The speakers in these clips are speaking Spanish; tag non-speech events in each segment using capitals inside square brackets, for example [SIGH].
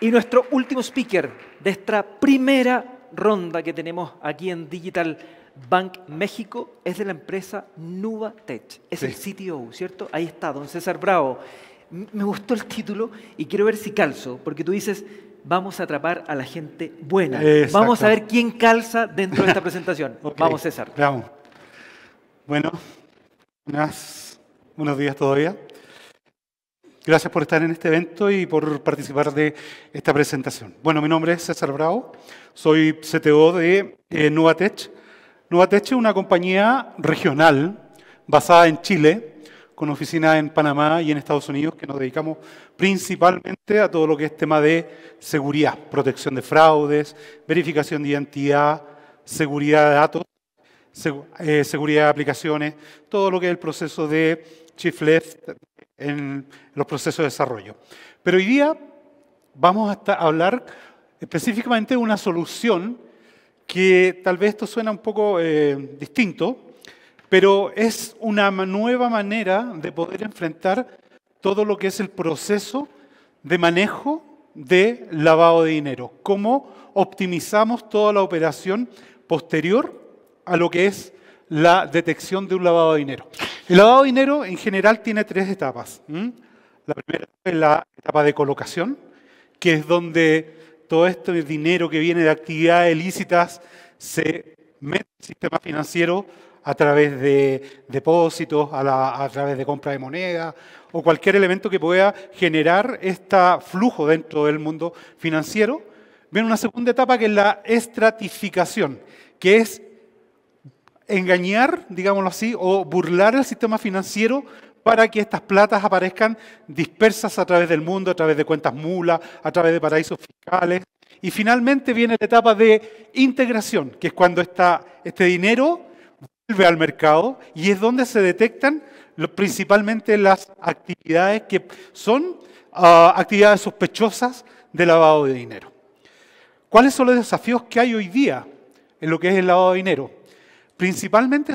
Y nuestro último speaker de esta primera ronda que tenemos aquí en Digital Bank México es de la empresa Nubatech. Es el CTO, ¿cierto? Ahí está, don César Bravo. Me gustó el título y quiero ver si calzo, porque tú dices, vamos a atrapar a la gente buena. Vamos a ver quién calza dentro de esta presentación. [LAUGHS] Vamos, César. Vamos. Bueno, unos días todavía. Gracias por estar en este evento y por participar de esta presentación. Bueno, mi nombre es César Bravo, soy CTO de eh, Nuvatech. es una compañía regional basada en Chile, con oficina en Panamá y en Estados Unidos, que nos dedicamos principalmente a todo lo que es tema de seguridad, protección de fraudes, verificación de identidad, seguridad de datos, eh, seguridad de aplicaciones, todo lo que es el proceso de chief left, en los procesos de desarrollo. Pero hoy día vamos a hablar específicamente de una solución que tal vez esto suena un poco eh, distinto, pero es una nueva manera de poder enfrentar todo lo que es el proceso de manejo de lavado de dinero, cómo optimizamos toda la operación posterior a lo que es la detección de un lavado de dinero. El lavado de dinero en general tiene tres etapas. La primera es la etapa de colocación, que es donde todo este dinero que viene de actividades ilícitas se mete en sistema financiero a través de depósitos, a, través de compra de moneda o cualquier elemento que pueda generar este flujo dentro del mundo financiero. Viene una segunda etapa que es la estratificación, que es engañar, digámoslo así, o burlar el sistema financiero para que estas platas aparezcan dispersas a través del mundo, a través de cuentas mulas, a través de paraísos fiscales. Y finalmente viene la etapa de integración, que es cuando está este dinero vuelve al mercado y es donde se detectan principalmente las actividades que son ah, actividades sospechosas de lavado de dinero. ¿Cuáles son los desafíos que hay hoy día en lo que es el lavado de dinero? principalmente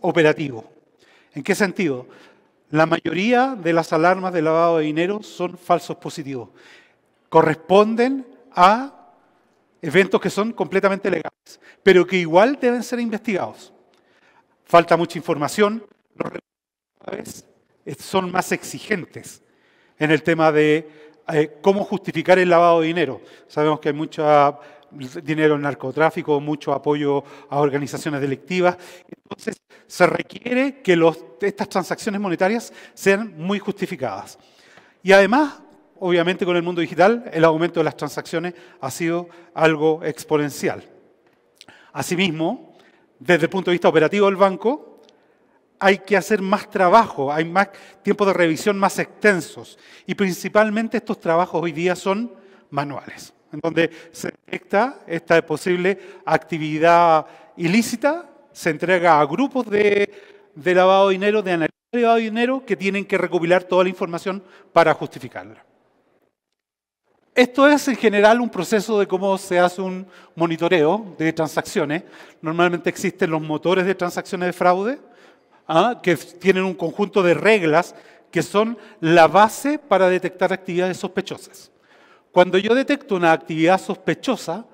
operativo. ¿En qué sentido? La mayoría de las alarmas de lavado de dinero son falsos positivos. Corresponden a eventos que son completamente legales, pero que igual deben ser investigados. Falta mucha información, los recursos son más exigentes en el tema de eh, cómo justificar el lavado de dinero. Sabemos que hay mucha dinero en narcotráfico, mucho apoyo a organizaciones delictivas. Entonces, se requiere que estas transacciones monetarias sean muy justificadas. Y además, obviamente con el mundo digital, el aumento de las transacciones ha sido algo exponencial. Asimismo, desde el punto de vista operativo del banco, hay que hacer más trabajo, hay más tiempos de revisión más extensos. Y principalmente estos trabajos hoy día son manuales en donde se detecta esta posible actividad ilícita, se entrega a grupos de, lavado de dinero, de analistas de lavado de dinero, que tienen que recopilar toda la información para justificarla. Esto es en general un proceso de cómo se hace un monitoreo de transacciones. Normalmente existen los motores de transacciones de fraude, ¿ah? que tienen un conjunto de reglas que son la base para detectar actividades sospechosas. Cuando yo detecto una actividad sospechosa,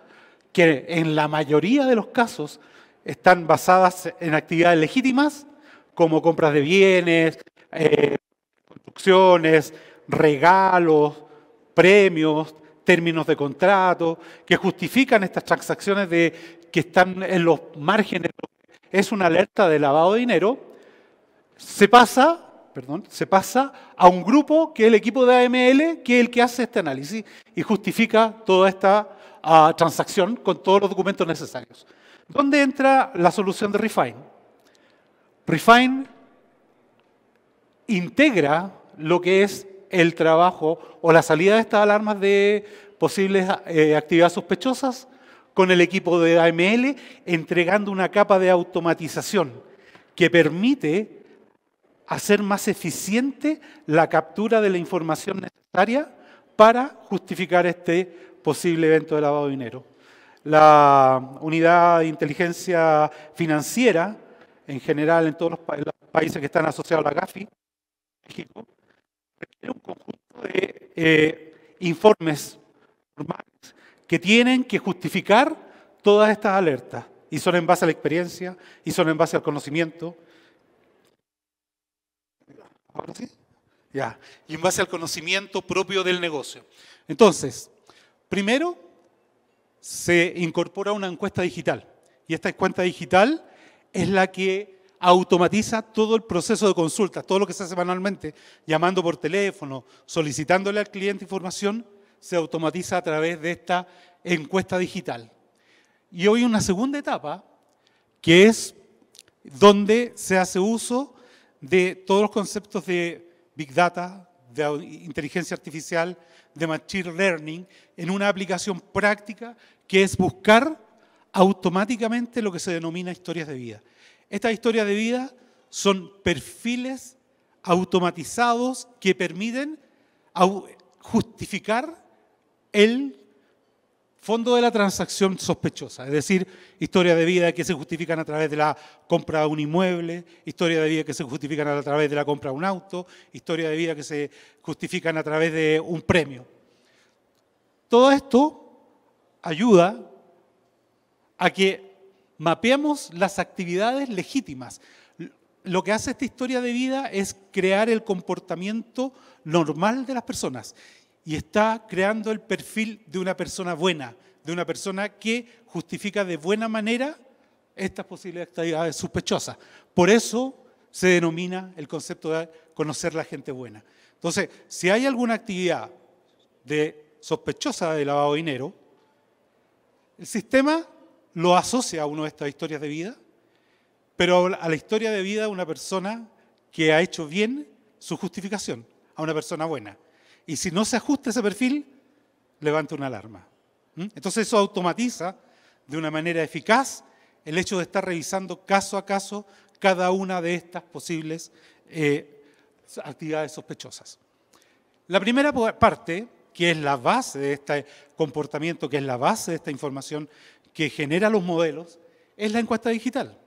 que en la mayoría de los casos están basadas en actividades legítimas, como compras de bienes, eh, construcciones, regalos, premios, términos de contrato, que justifican estas transacciones de, que están en los márgenes. Es una alerta de lavado de dinero. Se pasa se pasa a un grupo que es el equipo de AML, que es el que hace este análisis y justifica toda esta ah, transacción con todos los documentos necesarios. ¿Dónde entra la solución de Refine? Refine integra lo que es el trabajo o la salida de estas alarmas de posibles eh, actividades sospechosas con el equipo de AML, entregando una capa de automatización que permite hacer más eficiente la captura de la información necesaria para justificar este posible evento de lavado de dinero. La unidad de inteligencia financiera, en general en todos los, países que están asociados a la GAFI, México, requiere un conjunto de eh, informes formales que tienen que justificar todas estas alertas. Y son en base a la experiencia, y son en base al conocimiento, ya. Y en base al conocimiento propio del negocio. Entonces, primero se incorpora una encuesta digital. Y esta encuesta digital es la que automatiza todo el proceso de consulta, todo lo que se hace manualmente, llamando por teléfono, solicitándole al cliente información, se automatiza a través de esta encuesta digital. Y hoy una segunda etapa, que es donde se hace uso de todos los conceptos de Big Data, de inteligencia artificial, de Machine Learning, en una aplicación práctica que es buscar automáticamente lo que se denomina historias de vida. Estas historias de vida son perfiles automatizados que permiten justificar el fondo de la transacción sospechosa, es decir, historia de vida que se justifican a través de la compra de un inmueble, historia de vida que se justifican a través de la compra de un auto, historia de vida que se justifican a través de un premio. Todo esto ayuda a que mapeemos las actividades legítimas. Lo que hace esta historia de vida es crear el comportamiento normal de las personas y está creando el perfil de una persona buena, de una persona que justifica de buena manera estas posibles actividades sospechosas. Por eso se denomina el concepto de conocer la gente buena. Entonces, si hay alguna actividad de sospechosa de lavado de dinero, el sistema lo asocia a una de estas historias de vida, pero a la historia de vida de una persona que ha hecho bien su justificación, a una persona buena y si no se ajusta ese perfil, levanta una alarma. Entonces eso automatiza de una manera eficaz el hecho de estar revisando caso a caso cada una de estas posibles eh, actividades sospechosas. La primera parte, que es la base de este comportamiento, que es la base de esta información que genera los modelos, es la encuesta digital.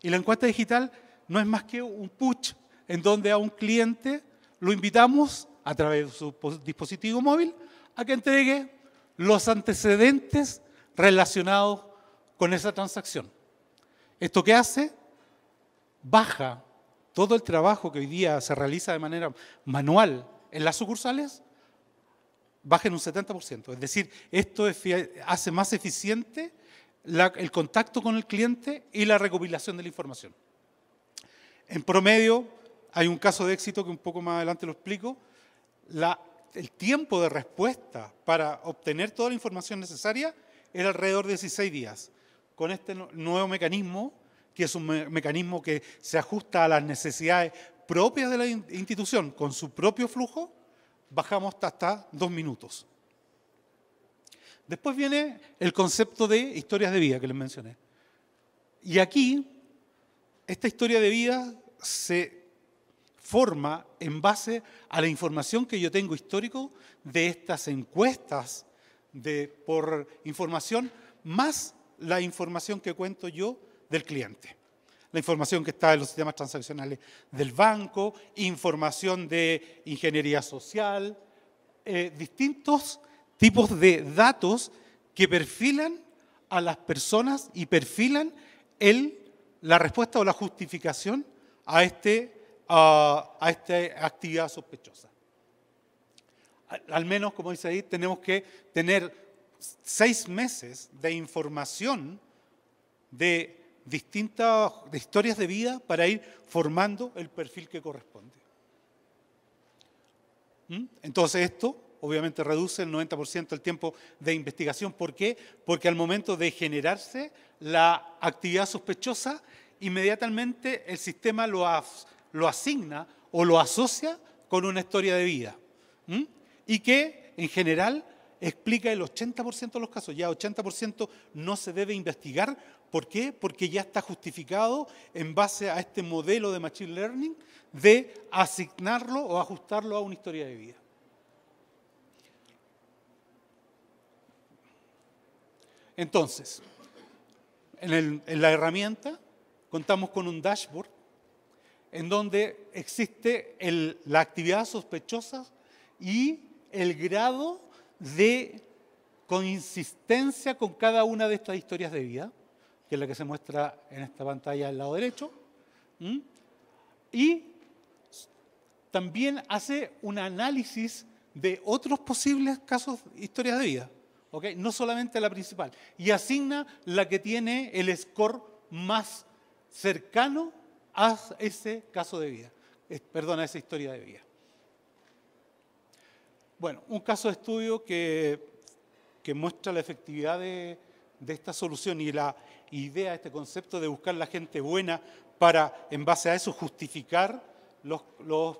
Y la encuesta digital no es más que un push en donde a un cliente lo invitamos a través de su dispositivo móvil a que entregue los antecedentes relacionados con esa transacción. ¿Esto qué hace? Baja todo el trabajo que hoy día se realiza de manera manual en las sucursales, baja en un 70%. Es decir, esto hace más eficiente el contacto con el cliente y la recopilación de la información. En promedio, hay un caso de éxito que un poco más adelante lo explico, el tiempo de respuesta para obtener toda la información necesaria era alrededor de 16 días. Con este nuevo mecanismo, que es un mecanismo que se ajusta a las necesidades propias de la institución con su propio flujo, bajamos hasta dos minutos. Después viene el concepto de historias de vida que les mencioné. Y aquí, esta historia de vida se forma en base a la información que yo tengo histórico de estas encuestas de, por información, más la información que cuento yo del cliente. La información que está en los sistemas transaccionales del banco, información de ingeniería social, eh, distintos tipos de datos que perfilan a las personas y perfilan el, la respuesta o la justificación a este Ah, a esta actividad sospechosa. Al menos, como dice ahí, tenemos que tener seis meses de información de distintas historias de vida para ir formando el perfil que corresponde. ¿Mm? Entonces esto obviamente reduce el 90% del tiempo de investigación. ¿Por qué? Porque al momento de generarse la actividad sospechosa, inmediatamente el sistema lo, ha lo asigna o lo asocia con una historia de vida. Y que, en general, explica el 80% de los casos. Ya 80% no se debe investigar. ¿Por qué? Porque ya está justificado en base a este modelo de Machine Learning de asignarlo o ajustarlo a una historia de vida. Entonces, en la herramienta contamos con un dashboard en donde existe la actividad sospechosa y el grado de consistencia con cada una de estas historias de vida, que es la que se muestra en esta pantalla al lado derecho, y también hace un análisis de otros posibles casos, historias de vida, ¿okay? no solamente la principal, y asigna la que tiene el score más cercano Haz ese caso de vida, perdona, esa historia de vida. Bueno, un caso de estudio que, que muestra la efectividad de, esta solución y la idea, este concepto de buscar la gente buena para, en base a eso, justificar los, los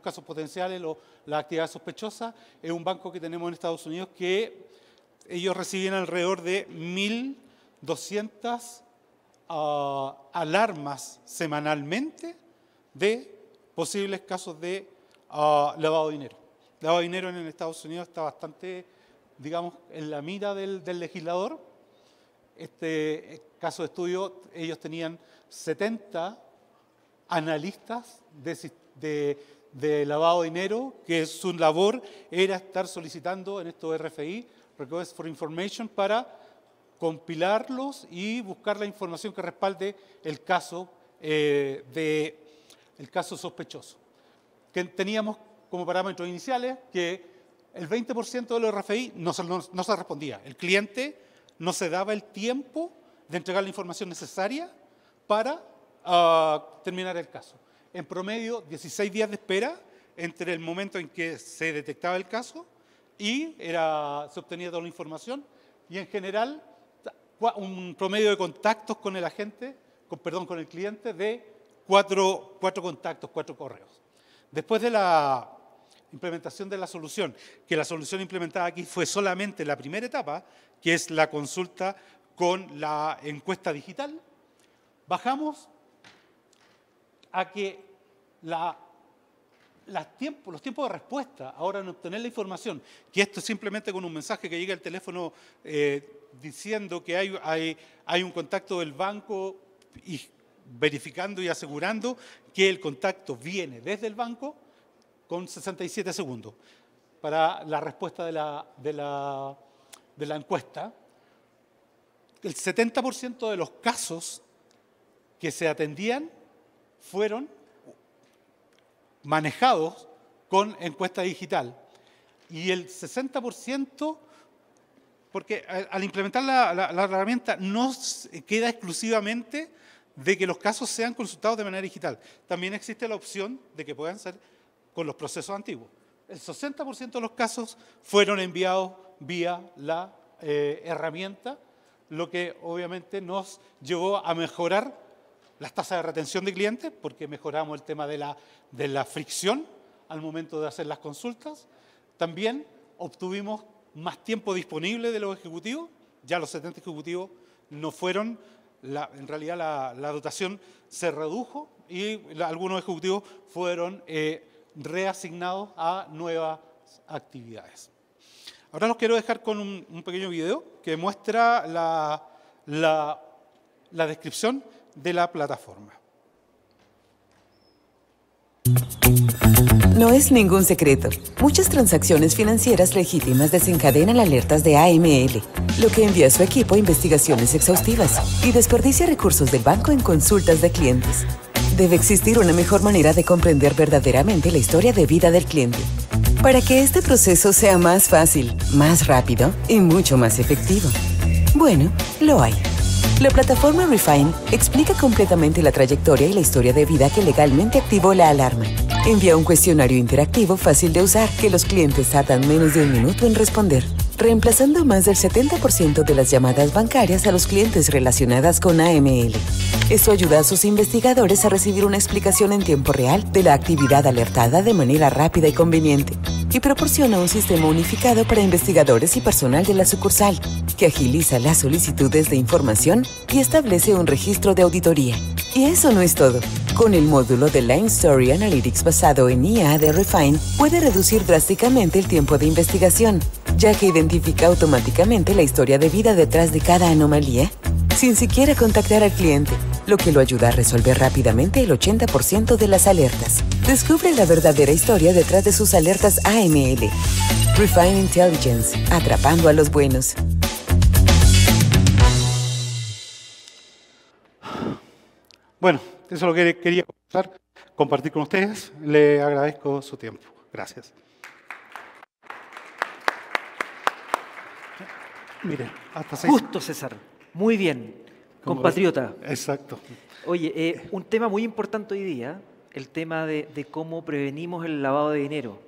casos potenciales, o la actividad sospechosa es un banco que tenemos en Estados Unidos que ellos reciben alrededor de 1.200 Ah, alarmas semanalmente de posibles casos de ah, lavado de dinero. lavado de dinero en Estados Unidos está bastante, digamos, en la mira del, del legislador. Este eh, caso de estudio, ellos tenían 70 analistas de, de lavado de dinero, que su labor era estar solicitando en estos RFI, Request for Information, para compilarlos y buscar la información que respalde el caso, eh, de, el caso sospechoso. Que teníamos como parámetros iniciales que el 20% de los RFI no se, no, respondía. El cliente no se daba el tiempo de entregar la información necesaria para ah, terminar el caso. En promedio, 16 días de espera entre el momento en que se detectaba el caso y era, se obtenía toda la información. Y en general, un promedio de contactos con el agente, con, perdón, con el cliente de cuatro, contactos, cuatro correos. Después de la implementación de la solución, que la solución implementada aquí fue solamente la primera etapa, que es la consulta con la encuesta digital, bajamos a que los tiempos de respuesta ahora en obtener la información, que esto es simplemente con un mensaje que llega al teléfono eh, diciendo que hay, hay, un contacto del banco y verificando y asegurando que el contacto viene desde el banco con 67 segundos para la respuesta de la, de la, de la encuesta. El 70% de los casos que se atendían fueron manejados con encuesta digital y el 60% porque al implementar la, herramienta no eh, queda exclusivamente de que los casos sean consultados de manera digital. También existe la opción de que puedan ser con los procesos antiguos. El 60% de los casos fueron enviados vía la eh, herramienta, lo que obviamente nos llevó a mejorar las tasas de retención de clientes, porque mejoramos el tema de la fricción al momento de hacer las consultas. También obtuvimos más tiempo disponible de los ejecutivos. Ya los 70 ejecutivos no fueron, en realidad la, dotación se redujo y algunos ejecutivos fueron eh, reasignados a nuevas actividades. Ahora los quiero dejar con un, pequeño video que muestra la, la descripción de la plataforma. No es ningún secreto. Muchas transacciones financieras legítimas desencadenan alertas de AML, lo que envía a su equipo a investigaciones exhaustivas y desperdicia recursos del banco en consultas de clientes. Debe existir una mejor manera de comprender verdaderamente la historia de vida del cliente. Para que este proceso sea más fácil, más rápido y mucho más efectivo. Bueno, lo hay. La plataforma Refine explica completamente la trayectoria y la historia de vida que legalmente activó la alarma Envía un cuestionario interactivo fácil de usar que los clientes tardan menos de un minuto en responder, reemplazando más del 70% de las llamadas bancarias a los clientes relacionadas con AML. Esto ayuda a sus investigadores a recibir una explicación en tiempo real de la actividad alertada de manera rápida y conveniente y proporciona un sistema unificado para investigadores y personal de la sucursal, que agiliza las solicitudes de información y establece un registro de auditoría. Y eso no es todo. Con el módulo de Line Story Analytics basado en IA de Refine, puede reducir drásticamente el tiempo de investigación, ya que identifica automáticamente la historia de vida detrás de cada anomalía, sin siquiera contactar al cliente, lo que lo ayuda a resolver rápidamente el 80% de las alertas. Descubre la verdadera historia detrás de sus alertas AML. Refine Intelligence, atrapando a los buenos. Bueno, eso es lo que quería compartir con ustedes. Le agradezco su tiempo. Gracias. Mire, hasta Justo, César. Muy bien. Compatriota. Exacto. Oye, eh, un tema muy importante hoy día, el tema de, cómo prevenimos el lavado de dinero.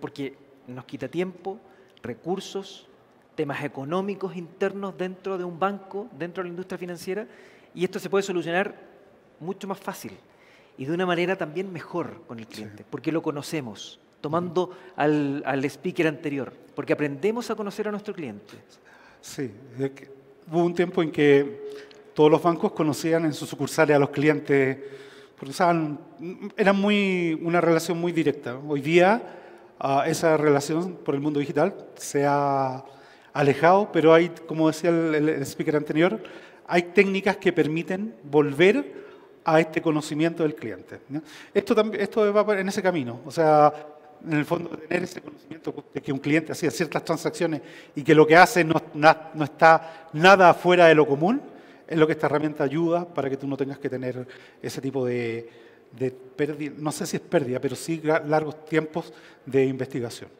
Porque nos quita tiempo, recursos, temas económicos internos dentro de un banco, dentro de la industria financiera, y esto se puede solucionar mucho más fácil y de una manera también mejor con el cliente, porque lo conocemos, tomando al, al, speaker anterior, porque aprendemos a conocer a nuestro cliente. Sí, hubo un tiempo en que todos los bancos conocían en sus sucursales a los clientes, porque era muy, una relación muy directa. Hoy día ah, esa relación por el mundo digital se ha alejado, pero hay, como decía el, el speaker anterior, hay técnicas que permiten volver a este conocimiento del cliente. Esto, también, esto va en ese camino, o sea, en el fondo tener ese conocimiento de que un cliente hacía ciertas transacciones y que lo que hace no, no está nada fuera de lo común, es lo que esta herramienta ayuda para que tú no tengas que tener ese tipo de, de pérdida, no sé si es pérdida, pero sí largos tiempos de investigación.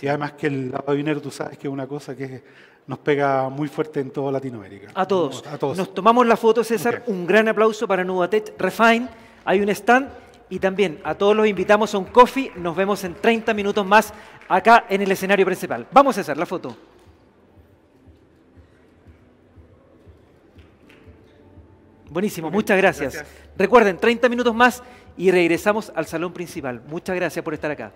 Y además que el lavado dinero, tú sabes que es una cosa que nos pega muy fuerte en toda Latinoamérica. A todos. A todos. Nos tomamos la foto, César. Un gran aplauso para Nubatech Refine. Hay un stand y también a todos los invitamos a un coffee. Nos vemos en 30 minutos más acá en el escenario principal. Vamos, César, la foto. Buenísimo, muchas gracias. Recuerden, 30 minutos más y regresamos al salón principal. Muchas gracias por estar acá.